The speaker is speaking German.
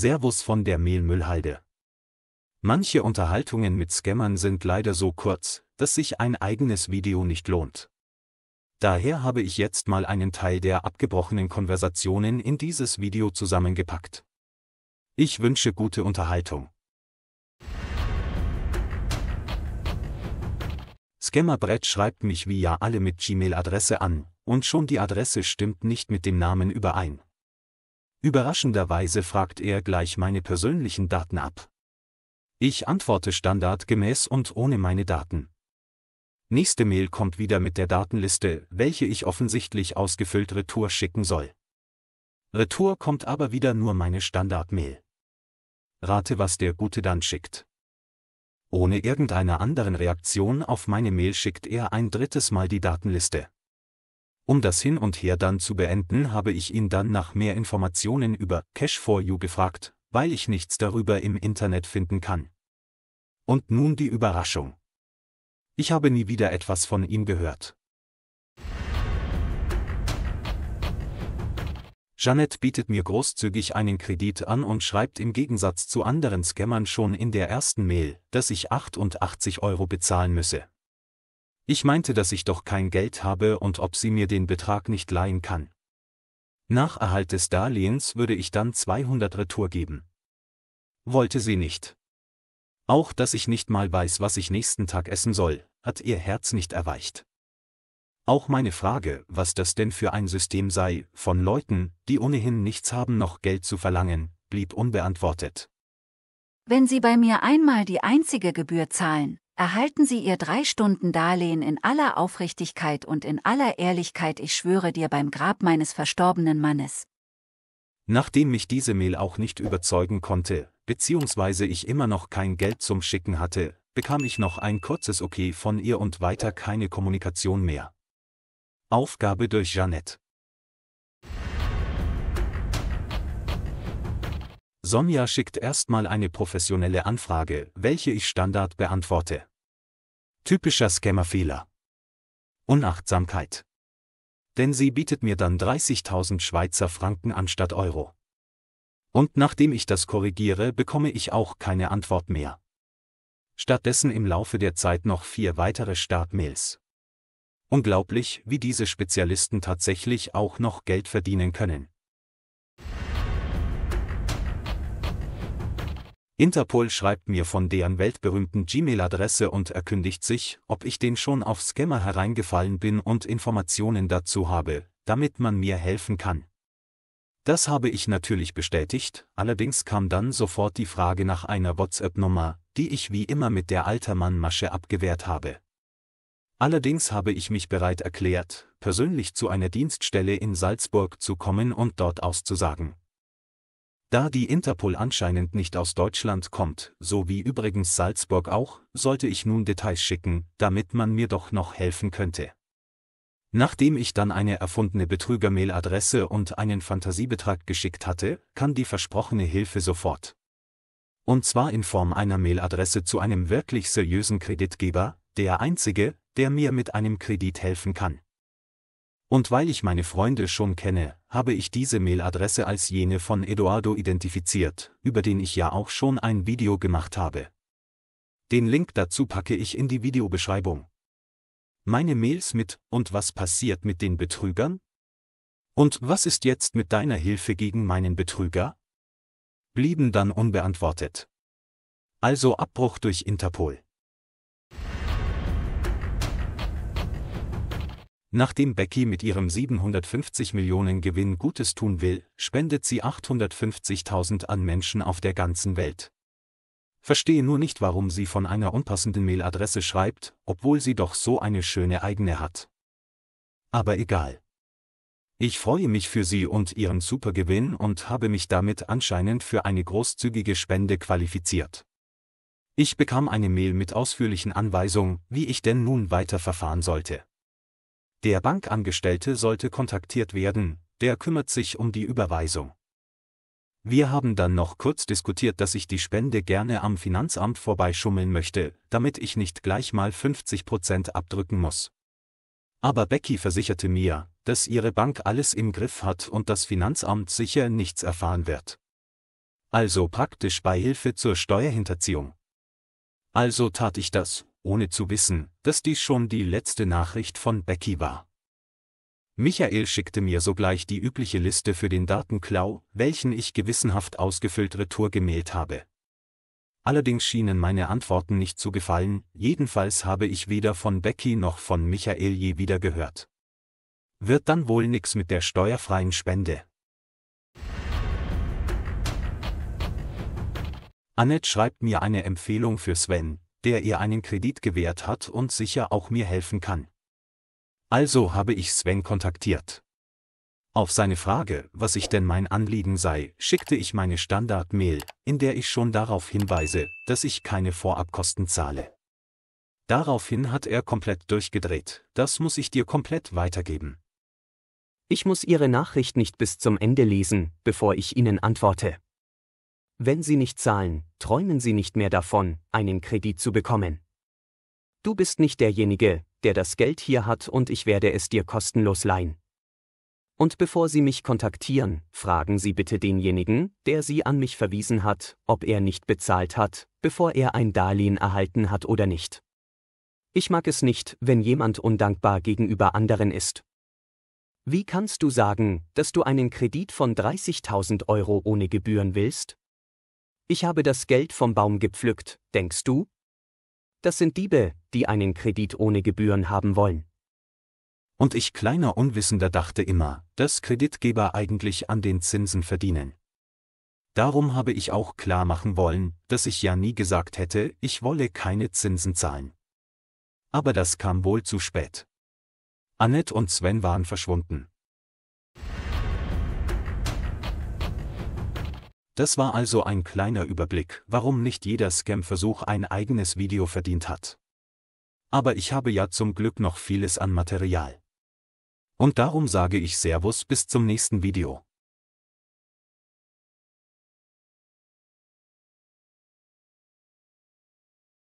Servus von der Mehlmüllhalde. Manche Unterhaltungen mit Scammern sind leider so kurz, dass sich ein eigenes Video nicht lohnt. Daher habe ich jetzt mal einen Teil der abgebrochenen Konversationen in dieses Video zusammengepackt. Ich wünsche gute Unterhaltung. Scammerbrett schreibt mich wie ja alle mit Gmail-Adresse an, und schon die Adresse stimmt nicht mit dem Namen überein. Überraschenderweise fragt er gleich meine persönlichen Daten ab. Ich antworte standardgemäß und ohne meine Daten. Nächste Mail kommt wieder mit der Datenliste, welche ich offensichtlich ausgefüllt Retour schicken soll. Retour kommt aber wieder nur meine Standardmail. Rate, was der Gute dann schickt. Ohne irgendeiner anderen Reaktion auf meine Mail schickt er ein drittes Mal die Datenliste. Um das Hin und Her dann zu beenden, habe ich ihn dann nach mehr Informationen über Cash for You gefragt, weil ich nichts darüber im Internet finden kann. Und nun die Überraschung. Ich habe nie wieder etwas von ihm gehört. Janet bietet mir großzügig einen Kredit an und schreibt im Gegensatz zu anderen Scammern schon in der ersten Mail, dass ich 88 Euro bezahlen müsse. Ich meinte, dass ich doch kein Geld habe und ob sie mir den Betrag nicht leihen kann. Nach Erhalt des Darlehens würde ich dann 200 Retour geben. Wollte sie nicht. Auch dass ich nicht mal weiß, was ich nächsten Tag essen soll, hat ihr Herz nicht erweicht. Auch meine Frage, was das denn für ein System sei, von Leuten, die ohnehin nichts haben, noch Geld zu verlangen, blieb unbeantwortet. Wenn Sie bei mir einmal die einzige Gebühr zahlen, Erhalten Sie Ihr Drei-Stunden-Darlehen in aller Aufrichtigkeit und in aller Ehrlichkeit, ich schwöre dir beim Grab meines verstorbenen Mannes. Nachdem mich diese Mail auch nicht überzeugen konnte, beziehungsweise ich immer noch kein Geld zum Schicken hatte, bekam ich noch ein kurzes Okay von ihr und weiter keine Kommunikation mehr. Aufgabe durch Jeannette. Sonja schickt erstmal eine professionelle Anfrage, welche ich Standard beantworte. Typischer Scammerfehler. Unachtsamkeit. Denn sie bietet mir dann 30.000 Schweizer Franken anstatt Euro. Und nachdem ich das korrigiere, bekomme ich auch keine Antwort mehr. Stattdessen im Laufe der Zeit noch vier weitere Startmails. Unglaublich, wie diese Spezialisten tatsächlich auch noch Geld verdienen können. Interpol schreibt mir von deren weltberühmten Gmail-Adresse und erkündigt sich, ob ich den schon auf Scammer hereingefallen bin und Informationen dazu habe, damit man mir helfen kann. Das habe ich natürlich bestätigt, allerdings kam dann sofort die Frage nach einer WhatsApp-Nummer, die ich wie immer mit der Altermann-Masche abgewehrt habe. Allerdings habe ich mich bereit erklärt, persönlich zu einer Dienststelle in Salzburg zu kommen und dort auszusagen, da die Interpol anscheinend nicht aus Deutschland kommt, so wie übrigens Salzburg auch, sollte ich nun Details schicken, damit man mir doch noch helfen könnte. Nachdem ich dann eine erfundene Betrüger-Mail-Adresse und einen Fantasiebetrag geschickt hatte, kann die versprochene Hilfe sofort. Und zwar in Form einer Mail-Adresse zu einem wirklich seriösen Kreditgeber, der einzige, der mir mit einem Kredit helfen kann. Und weil ich meine Freunde schon kenne, habe ich diese Mailadresse als jene von Eduardo identifiziert, über den ich ja auch schon ein Video gemacht habe. Den Link dazu packe ich in die Videobeschreibung. Meine Mails mit, und was passiert mit den Betrügern? Und was ist jetzt mit deiner Hilfe gegen meinen Betrüger? Blieben dann unbeantwortet. Also Abbruch durch Interpol. Nachdem Becky mit ihrem 750 Millionen Gewinn Gutes tun will, spendet sie 850.000 an Menschen auf der ganzen Welt. Verstehe nur nicht, warum sie von einer unpassenden Mailadresse schreibt, obwohl sie doch so eine schöne eigene hat. Aber egal. Ich freue mich für Sie und Ihren Supergewinn und habe mich damit anscheinend für eine großzügige Spende qualifiziert. Ich bekam eine Mail mit ausführlichen Anweisungen, wie ich denn nun weiterverfahren sollte. Der Bankangestellte sollte kontaktiert werden, der kümmert sich um die Überweisung. Wir haben dann noch kurz diskutiert, dass ich die Spende gerne am Finanzamt vorbeischummeln möchte, damit ich nicht gleich mal 50 Prozent abdrücken muss. Aber Becky versicherte mir, dass ihre Bank alles im Griff hat und das Finanzamt sicher nichts erfahren wird. Also praktisch Beihilfe zur Steuerhinterziehung. Also tat ich das, ohne zu wissen, dass dies schon die letzte Nachricht von Becky war. Michael schickte mir sogleich die übliche Liste für den Datenklau, welchen ich gewissenhaft ausgefüllt retour gemailt habe. Allerdings schienen meine Antworten nicht zu gefallen, jedenfalls habe ich weder von Becky noch von Michael je wieder gehört. Wird dann wohl nix mit der steuerfreien Spende. Annette schreibt mir eine Empfehlung für Sven, der ihr einen Kredit gewährt hat und sicher auch mir helfen kann. Also habe ich Sven kontaktiert. Auf seine Frage, was ich denn mein Anliegen sei, schickte ich meine Standard-Mail, in der ich schon darauf hinweise, dass ich keine Vorabkosten zahle. Daraufhin hat er komplett durchgedreht, das muss ich dir komplett weitergeben. Ich muss Ihre Nachricht nicht bis zum Ende lesen, bevor ich Ihnen antworte. Wenn sie nicht zahlen, träumen sie nicht mehr davon, einen Kredit zu bekommen. Du bist nicht derjenige, der das Geld hier hat und ich werde es dir kostenlos leihen. Und bevor Sie mich kontaktieren, fragen Sie bitte denjenigen, der Sie an mich verwiesen hat, ob er nicht bezahlt hat, bevor er ein Darlehen erhalten hat oder nicht. Ich mag es nicht, wenn jemand undankbar gegenüber anderen ist. Wie kannst du sagen, dass du einen Kredit von 30.000 Euro ohne Gebühren willst? Ich habe das Geld vom Baum gepflückt, denkst du? Das sind Diebe, die einen Kredit ohne Gebühren haben wollen. Und ich kleiner Unwissender dachte immer, dass Kreditgeber eigentlich an den Zinsen verdienen. Darum habe ich auch klar machen wollen, dass ich ja nie gesagt hätte, ich wolle keine Zinsen zahlen. Aber das kam wohl zu spät. Annette und Sven waren verschwunden. Das war also ein kleiner Überblick, warum nicht jeder Scam-Versuch ein eigenes Video verdient hat. Aber ich habe ja zum Glück noch vieles an Material. Und darum sage ich Servus bis zum nächsten Video.